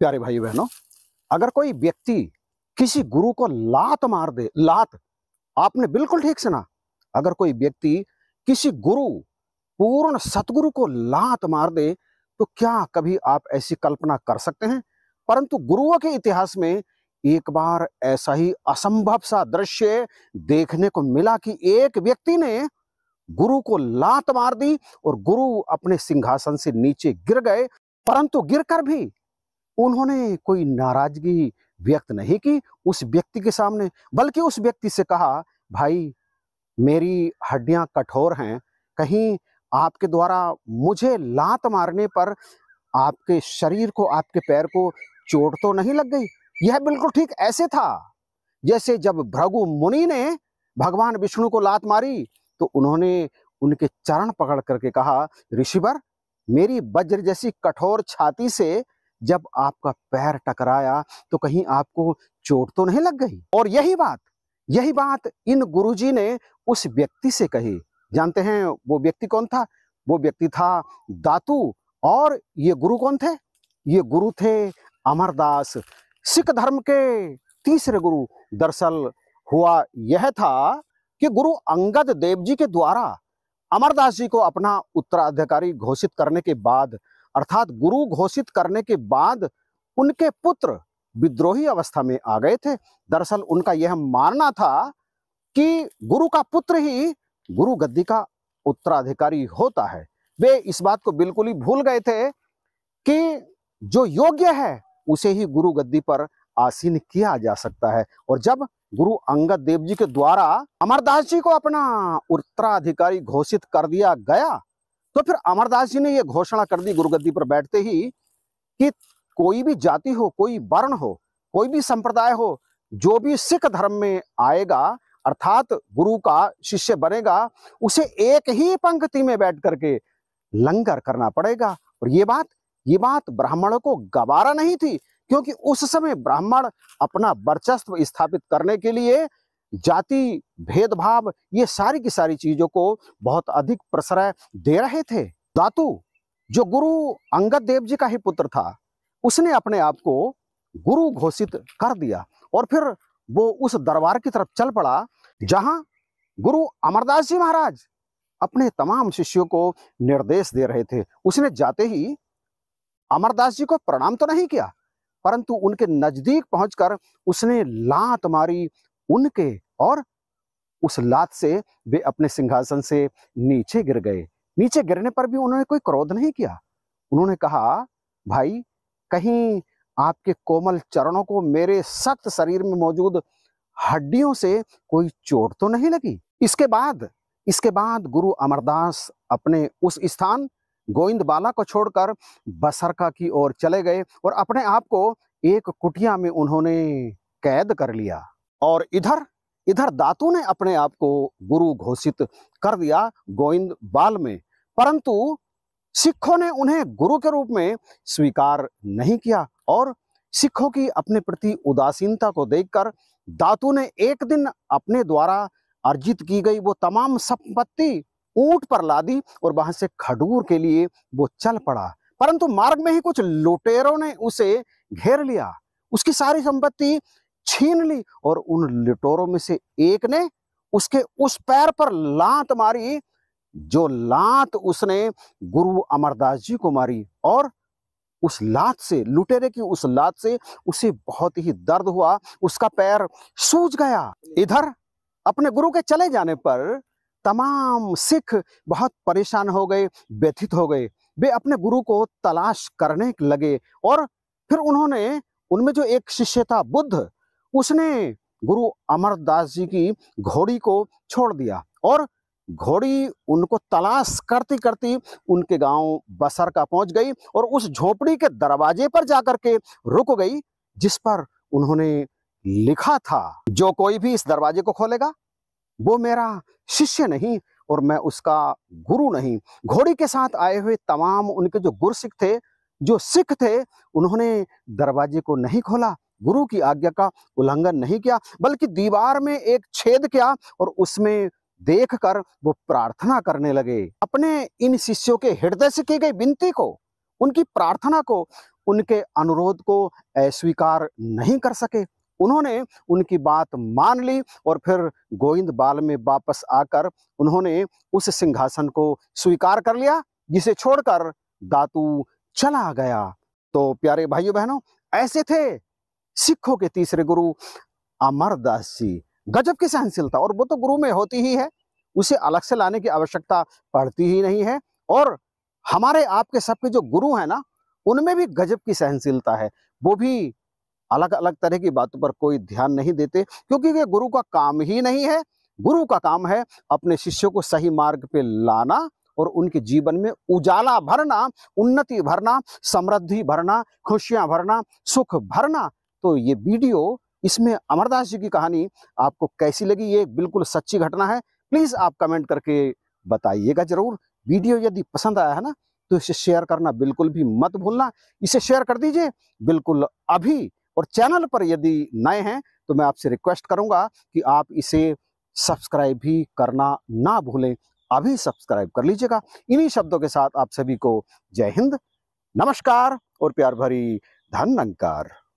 प्यारे भाई बहनों अगर कोई व्यक्ति किसी गुरु को लात मार दे लात आपने बिल्कुल ठीक सुना अगर कोई व्यक्ति किसी गुरु पूर्ण सतगुरु को लात मार दे तो क्या कभी आप ऐसी कल्पना कर सकते हैं परंतु गुरुओं के इतिहास में एक बार ऐसा ही असंभव सा दृश्य देखने को मिला कि एक व्यक्ति ने गुरु को लात मार दी और गुरु अपने सिंहासन से नीचे गिर गए परंतु गिरकर भी उन्होंने कोई नाराजगी व्यक्त नहीं की उस व्यक्ति के सामने बल्कि उस व्यक्ति से कहा भाई मेरी हड्डियां कठोर हैं कहीं आपके द्वारा मुझे लात मारने पर आपके शरीर को आपके पैर को चोट तो नहीं लग गई यह बिल्कुल ठीक ऐसे था जैसे जब भृगु मुनि ने भगवान विष्णु को लात मारी तो उन्होंने उनके चरण पकड़ करके कहा ऋषिवर मेरी वज्र जैसी कठोर छाती से जब आपका पैर टकराया तो कहीं आपको चोट तो नहीं लग गई और यही बात यही बात इन गुरुजी ने उस व्यक्ति से कही जानते हैं वो व्यक्ति कौन था वो व्यक्ति था दातू और ये गुरु कौन थे ये गुरु थे अमरदास सिख धर्म के तीसरे गुरु दरअसल हुआ यह था कि गुरु अंगद देव जी के द्वारा अमरदास जी को अपना उत्तराधिकारी घोषित करने के बाद अर्थात गुरु घोषित करने के बाद उनके पुत्र विद्रोही अवस्था में आ गए थे दरअसल उनका यह मानना था कि गुरु का पुत्र ही गुरु गद्दी का उत्तराधिकारी होता है वे इस बात को बिल्कुल ही भूल गए थे कि जो योग्य है उसे ही गुरु गद्दी पर आसीन किया जा सकता है और जब गुरु अंगद देव जी के द्वारा अमरदास जी को अपना उत्तराधिकारी घोषित कर दिया गया तो फिर अमरदास जी ने यह घोषणा कर दी गुरुगद्दी पर बैठते ही कि कोई भी जाति हो कोई वर्ण हो कोई भी संप्रदाय हो जो भी सिख धर्म में आएगा अर्थात गुरु का शिष्य बनेगा उसे एक ही पंक्ति में बैठ करके लंगर करना पड़ेगा और ये बात ये बात ब्राह्मणों को गवारा नहीं थी क्योंकि उस समय ब्राह्मण अपना वर्चस्व स्थापित करने के लिए जाति भेदभाव ये सारी की सारी चीज़ों को बहुत अधिक प्रश्रय दे रहे थे दातु जो गुरु अंगद देव जी का ही पुत्र था उसने अपने आप को गुरु घोषित कर दिया और फिर वो उस दरबार की तरफ चल पड़ा जहां गुरु अमरदास जी महाराज अपने तमाम शिष्यों को निर्देश दे रहे थे उसने जाते ही अमरदास जी को प्रणाम तो नहीं किया परंतु उनके नज़दीक पहुंचकर उसने लात मारी उनके और उस लात से वे अपने सिंहासन से नीचे गिर गए नीचे गिरने पर भी उन्होंने कोई क्रोध नहीं किया उन्होंने कहा भाई कहीं आपके कोमल चरणों को मेरे सख्त शरीर में मौजूद हड्डियों से कोई चोट तो नहीं लगी इसके बाद इसके बाद गुरु अमरदास अपने उस स्थान गोविंद बाला को छोड़कर बसरका की ओर चले गए और अपने आप को एक कुटिया में उन्होंने कैद कर लिया और इधर इधर दातु ने अपने आप को गुरु घोषित कर दिया गोविंद बाल में परंतु सिखों ने उन्हें गुरु के रूप में स्वीकार नहीं किया और सिखों की अपने प्रति उदासीनता को देखकर दातु ने एक दिन अपने द्वारा अर्जित की गई वो तमाम संपत्ति ऊंट पर ला दी और वहां से खडूर के लिए वो चल पड़ा परंतु मार्ग में ही कुछ लुटेरों ने उसे घेर लिया उसकी सारी संपत्ति छीन ली और उन लिटोरों में से एक ने उसके उस पैर पर लात मारी जो लात उसने गुरु अमरदास जी को मारी और उस लात से लुटेरे की उस लात से उसे बहुत ही दर्द हुआ उसका पैर सूज गया इधर अपने गुरु के चले जाने पर तमाम सिख बहुत परेशान हो गए व्यथित हो गए वे अपने गुरु को तलाश करने लगे और फिर उन्होंने उनमें जो एक शिष्य था बुद्ध उसने गुरु अमरदास जी की घोड़ी को छोड़ दिया और घोड़ी उनको तलाश करती करती उनके गांव बसर का पहुंच गई और उस झोपड़ी के दरवाजे पर जाकर के रुक गई जिस पर उन्होंने लिखा था जो कोई भी इस दरवाजे को खोलेगा वो मेरा शिष्य नहीं और मैं उसका गुरु नहीं घोड़ी के साथ आए हुए तमाम उनके जो सिख थे जो सिख थे उन्होंने दरवाजे को नहीं खोला गुरु की आज्ञा का उल्लंघन नहीं किया बल्कि दीवार में एक छेद किया और उसमें देखकर वो प्रार्थना करने लगे अपने इन शिष्यों के हृदय से की गई विनती को उनकी प्रार्थना को उनके अनुरोध को अस्वीकार नहीं कर सके उन्होंने उनकी बात मान ली और फिर गोविंद बाल में वापस आकर उन्होंने उस सिंहासन को स्वीकार कर लिया जिसे छोड़कर दातू चला गया तो प्यारे भाइयों बहनों ऐसे थे सिखों के तीसरे गुरु अमरदास जी गजब की सहनशीलता और वो तो गुरु में होती ही है उसे अलग से लाने की आवश्यकता पड़ती ही नहीं है और हमारे आपके सबके जो गुरु हैं ना उनमें भी गजब की सहनशीलता है वो भी अलग अलग तरह की बातों पर कोई ध्यान नहीं देते क्योंकि ये गुरु का काम ही नहीं है गुरु का काम है अपने शिष्यों को सही मार्ग पे लाना और उनके जीवन में उजाला भरना उन्नति भरना समृद्धि भरना खुशियां भरना सुख भरना तो ये वीडियो इसमें अमरदास जी की कहानी आपको कैसी लगी ये बिल्कुल सच्ची घटना है प्लीज़ आप कमेंट करके बताइएगा ज़रूर वीडियो यदि पसंद आया है ना तो इसे शेयर करना बिल्कुल भी मत भूलना इसे शेयर कर दीजिए बिल्कुल अभी और चैनल पर यदि नए हैं तो मैं आपसे रिक्वेस्ट करूंगा कि आप इसे सब्सक्राइब भी करना ना भूलें अभी सब्सक्राइब कर लीजिएगा इन्हीं शब्दों के साथ आप सभी को जय हिंद नमस्कार और प्यार भरी धन अंकार